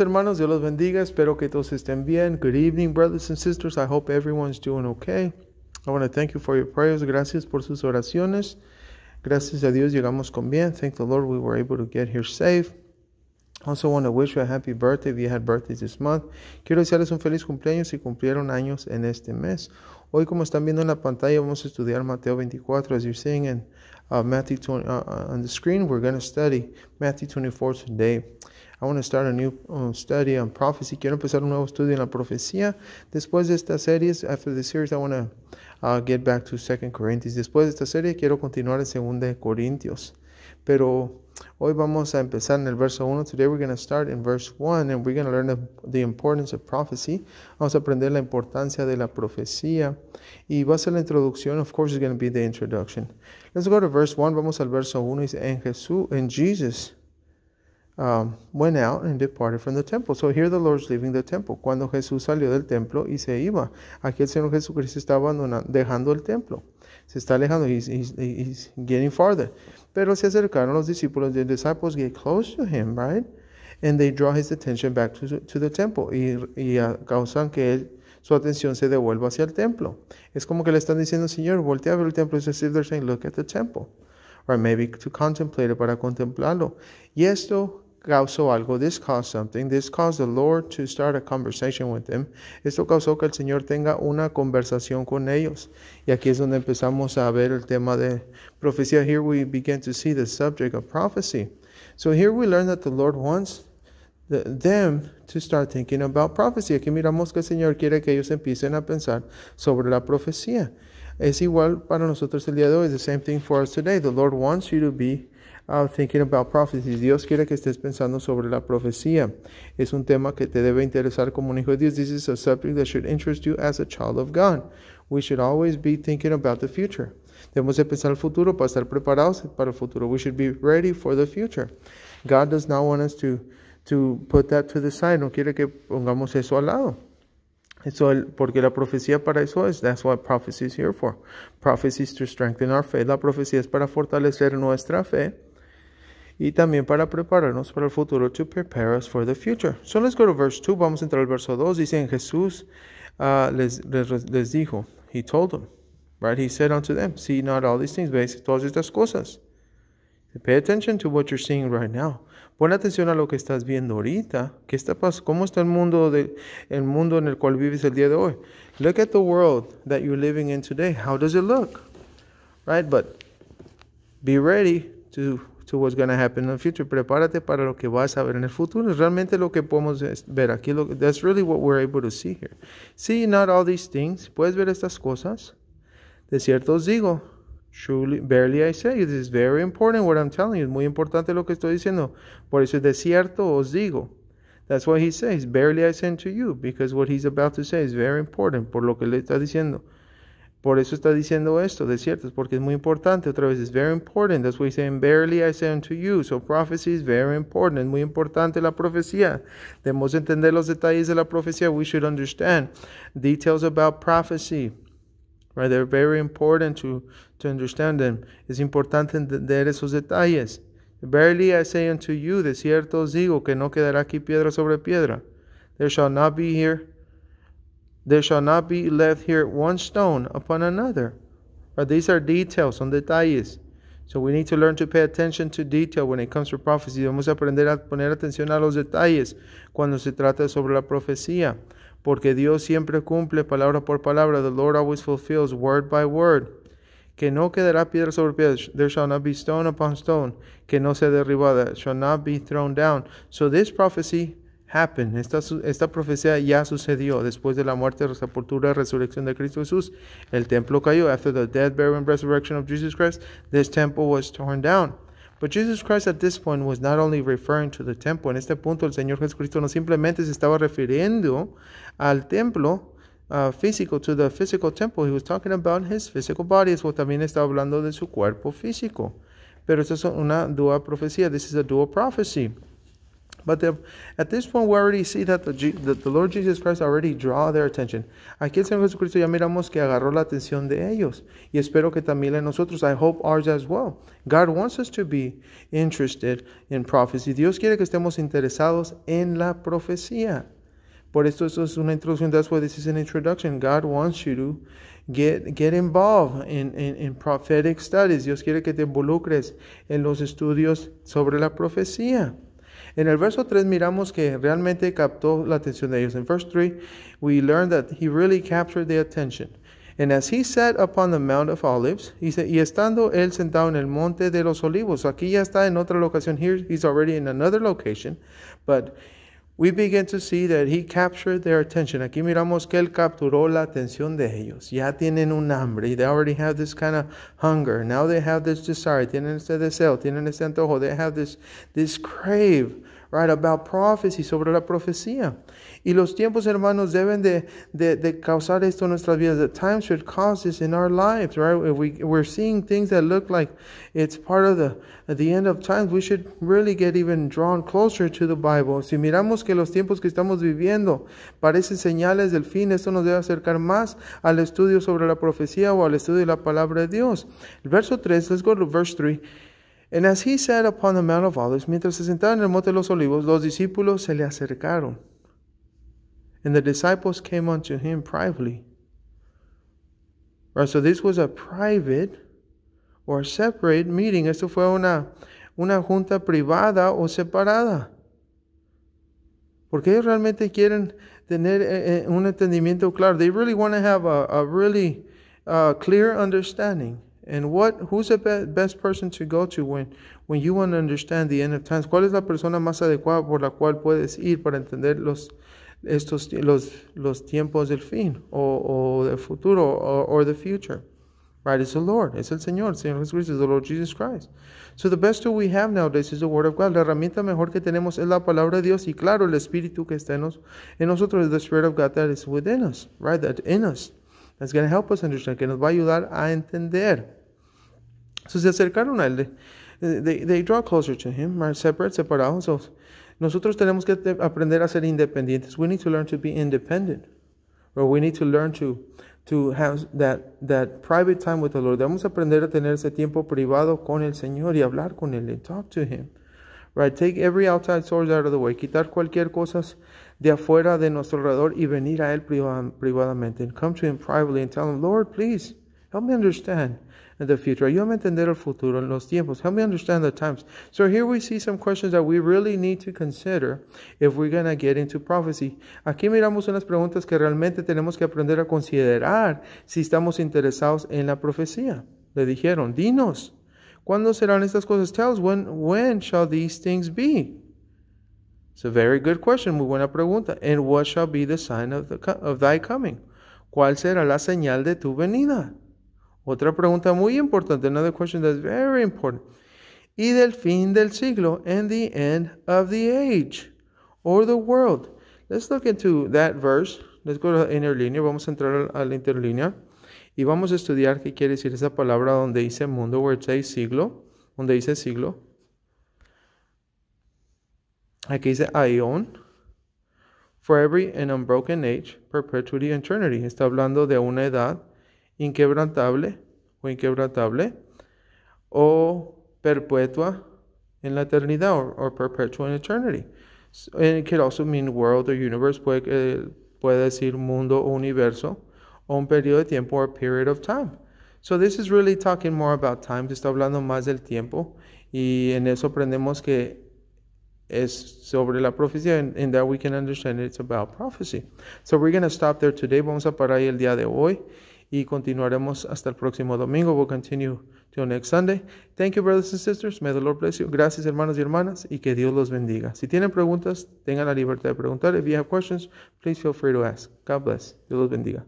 hermanos, Dios los bendiga. Espero que todos estén bien. Good evening, brothers and sisters. I hope everyone's doing okay. I want to thank you for your prayers. Gracias por sus oraciones. Gracias a Dios llegamos con bien. Thank the Lord we were able to get here safe. Also want to wish you a happy birthday if you had birthdays this month. Quiero desearles un feliz cumpleaños si cumplieron años en este mes. Hoy, como están viendo en la pantalla, vamos a estudiar Mateo 24. As you're seeing uh, Matthew uh, uh, on the screen, we're going to study Matthew 24 today. I want to start a new uh, study on prophecy. Quiero empezar un nuevo estudio en la profecía. Después de esta serie, after the series, I want to uh, get back to 2 Corinthians. Después de esta serie, quiero continuar en 2 Corintios. Pero hoy vamos a empezar en el verso 1. Today we're going to start in verse 1 and we're going to learn the, the importance of prophecy. Vamos a aprender la importancia de la profecía. Y va a ser la introducción. Of course, it's going to be the introduction. Let's go to verse 1. Vamos al verso 1. Dice, en Jesús, en Jesus um, went out and departed from the temple. So here the Lord's leaving the temple. Cuando Jesús salió del templo y se iba. Aquí el Señor Jesucristo está abandonando, dejando el templo. Se está alejando. He's, getting farther. Pero se acercaron los discípulos. The disciples get close to him, right? And they draw his attention back to, to the temple. Y, y uh, causan que él su atención se devuelva hacia el templo. Es como que le están diciendo, Señor, voltea a ver el templo. Es decir, they're saying, look at the temple. Or maybe to contemplate it, para contemplarlo. Y esto causó algo. This caused something. This caused the Lord to start a conversation with them. Esto causó que el Señor tenga una conversación con ellos. Y aquí es donde empezamos a ver el tema de profecía. Here we begin to see the subject of prophecy. So here we learn that the Lord wants the, them to start thinking about prophecy. Aquí miramos que el Señor quiere que ellos empiecen a pensar sobre la profecía. Es igual para nosotros el día de hoy. The same thing for us today. The Lord wants you to be I'm thinking about prophecies. Dios quiere que estés pensando sobre la profecía. Es un tema que te debe interesar como un hijo de Dios. This is a subject that should interest you as a child of God. We should always be thinking about the future. Debemos de pensar el futuro para estar preparados para el futuro. We should be ready for the future. God does not want us to, to put that to the side. No quiere que pongamos eso al lado. Eso el, porque la profecía para eso es. That's what prophecy is here for. Prophecy is to strengthen our faith. La profecía es para fortalecer nuestra fe y también para prepararnos para el futuro, to prepare us for the future. So let's go to verse 2, vamos a entrar al verso 2, dice en Jesús uh, les, les, les, dijo, he told them, right, he said unto them, see not all these things, veis todas estas cosas. Pay attention to what you're seeing right now. Pon atención a lo que estás viendo ahorita. ¿Qué está pasando? ¿Cómo está el mundo, de, el mundo en el cual vives el día de hoy? Look at the world that you're living in today. How does it look? Right? But be ready to to what's going to happen in the future. Prepárate para lo que vas a ver en el futuro. Es realmente lo que podemos ver aquí. Lo, that's really what we're able to see here. See not all these things. Puedes ver estas cosas. De cierto os digo. Truly, barely I say. This is very important what I'm telling you. Es muy importante lo que estoy diciendo. Por eso de cierto os digo. That's what he says. Barely I send to you. Because what he's about to say is very important. Por lo que le está diciendo. Por eso está diciendo esto, de cierto, porque es muy importante. Otra vez, es very important. That's why he's saying, barely I say unto you. So prophecy is very important. Es muy importante la profecía. Debemos entender los detalles de la profecía. We should understand details about prophecy. Right? They're very important to, to understand them. Es importante entender esos detalles. Barely I say unto you, de cierto digo, que no quedará aquí piedra sobre piedra. There shall not be here There shall not be left here one stone upon another. Right, these are details, son detalles. So we need to learn to pay attention to detail when it comes to prophecy. Debemos aprender a poner atención a los detalles cuando se trata sobre la profecía, porque Dios siempre cumple palabra por palabra. The Lord always fulfills word by word. Que no quedará piedra sobre piedra. There shall not be stone upon stone. Que no sea derribada. Shall not be thrown down. So this prophecy happened. Esta, esta profecía ya sucedió después de la muerte, sepultura, resurrección de Cristo Jesús. El templo cayó. After the death, burial, and resurrection of Jesus Christ, this temple was torn down. But Jesus Christ at this point was not only referring to the temple. En este punto, el Señor Jesucristo no simplemente se estaba refiriendo al templo uh, físico, to the physical temple. He was talking about his physical body. también estaba hablando de su cuerpo físico. Pero esto es una dual profecía. This is a dual prophecy. But the, at this point, we already see that the, the, the Lord Jesus Christ already draw their attention. Aquí el Señor Jesucristo ya miramos que agarró la atención de ellos. Y espero que también en nosotros. I hope ours as well. God wants us to be interested in prophecy. Dios quiere que estemos interesados en la profecía. Por esto, esto es una introducción. That's why this is an introduction. God wants you to get, get involved in, in, in prophetic studies. Dios quiere que te involucres en los estudios sobre la profecía. En el verso 3 miramos que realmente captó la atención de ellos. En verse 3, we learn that he really captured their attention. And as he sat upon the Mount of Olives, dice, y estando él sentado en el Monte de los Olivos. Aquí ya está en otra locación. Here he's already in another location. But we begin to see that he captured their attention. Aquí miramos que él capturó la atención de ellos. Ya tienen un hambre. They already have this kind of hunger. Now they have this desire. Tienen este deseo. Tienen este antojo. They have this, this crave right, about prophecy, sobre la profecía. Y los tiempos, hermanos, deben de, de, de causar esto en nuestras vidas. The time should cause this in our lives, right? we, we're seeing things that look like it's part of the, the end of times, we should really get even drawn closer to the Bible. Si miramos que los tiempos que estamos viviendo parecen señales del fin, esto nos debe acercar más al estudio sobre la profecía o al estudio de la palabra de Dios. El verso 3, let's go to verse 3. And as he sat upon the Mount of Olives, mientras se sentaba en el Monte de los Olivos, los discípulos se le acercaron. And the disciples came unto him privately. Right, so this was a private or separate meeting. Esto fue una, una junta privada o separada. Porque ellos realmente quieren tener eh, eh, un entendimiento claro. They really want to have a, a really uh, clear understanding. And what, who's the be best person to go to when, when you want to understand the end of times? ¿Cuál es la persona más adecuada por la cual puedes ir para entender los, estos, los, los tiempos del fin o, o del futuro or, or the future? Right? It's the Lord. It's el Señor. Señor Jesucristo is the Lord Jesus Christ. So the best tool we have nowadays is the Word of God. La herramienta mejor que tenemos es la palabra de Dios y claro, el Espíritu que está en, nos, en nosotros, the Spirit of God that is within us, right? That in us. That's going to help us understand, que nos va a ayudar a entender. So se acercaron a él. They, eh, they draw closer to him, are separate, separated. So nosotros tenemos que aprender a ser independientes. We need to learn to be independent. Or we need to learn to, to have that, that private time with the Lord. Debemos aprender a tener ese tiempo privado con el Señor y hablar con Él and talk to Him. Right, take every outside source out of the way. Quitar cualquier cosas de afuera de nuestro alrededor y venir a Él privadamente. And come to Him privately and tell Him, Lord, please, help me understand in the future. Ayúdame a entender el futuro, los tiempos. Help me understand the times. So here we see some questions that we really need to consider if we're going to get into prophecy. Aquí miramos unas preguntas que realmente tenemos que aprender a considerar si estamos interesados en la profecía. Le dijeron, dinos, ¿cuándo serán estas cosas? Tell us, when, when shall these things be? It's a very good question, muy buena pregunta. And what shall be the sign of, the, of thy coming? ¿Cuál será la señal de tu venida? Otra pregunta muy importante, another question that's very important. Y del fin del siglo, and the end of the age, or the world. Let's look into that verse. Let's go to interlinear. Vamos a entrar a la interlinear. Y vamos a estudiar qué quiere decir esa palabra donde dice mundo, where it says siglo. Donde dice siglo. Aquí dice own. For every and unbroken age, perpetuity, and eternity. Está hablando de una edad inquebrantable o inquebrantable, o perpetua en la eternidad, o perpetual in eternity. Eh, it could also mean world or universe, puede, decir mundo o universo, o un periodo de tiempo o period of time. So this is really talking more about time, se está hablando más del tiempo, y en eso aprendemos que es sobre la profecía, y that we can understand it's about prophecy. So we're going to stop there today, vamos a parar ahí el día de hoy y continuaremos hasta el próximo domingo. We'll continue till next Sunday. Thank you, brothers and sisters. May the Lord bless you. Gracias, hermanos y hermanas, y que Dios los bendiga. Si tienen preguntas, tengan la libertad de preguntar. If you have questions, please feel free to ask. God bless. Dios los bendiga.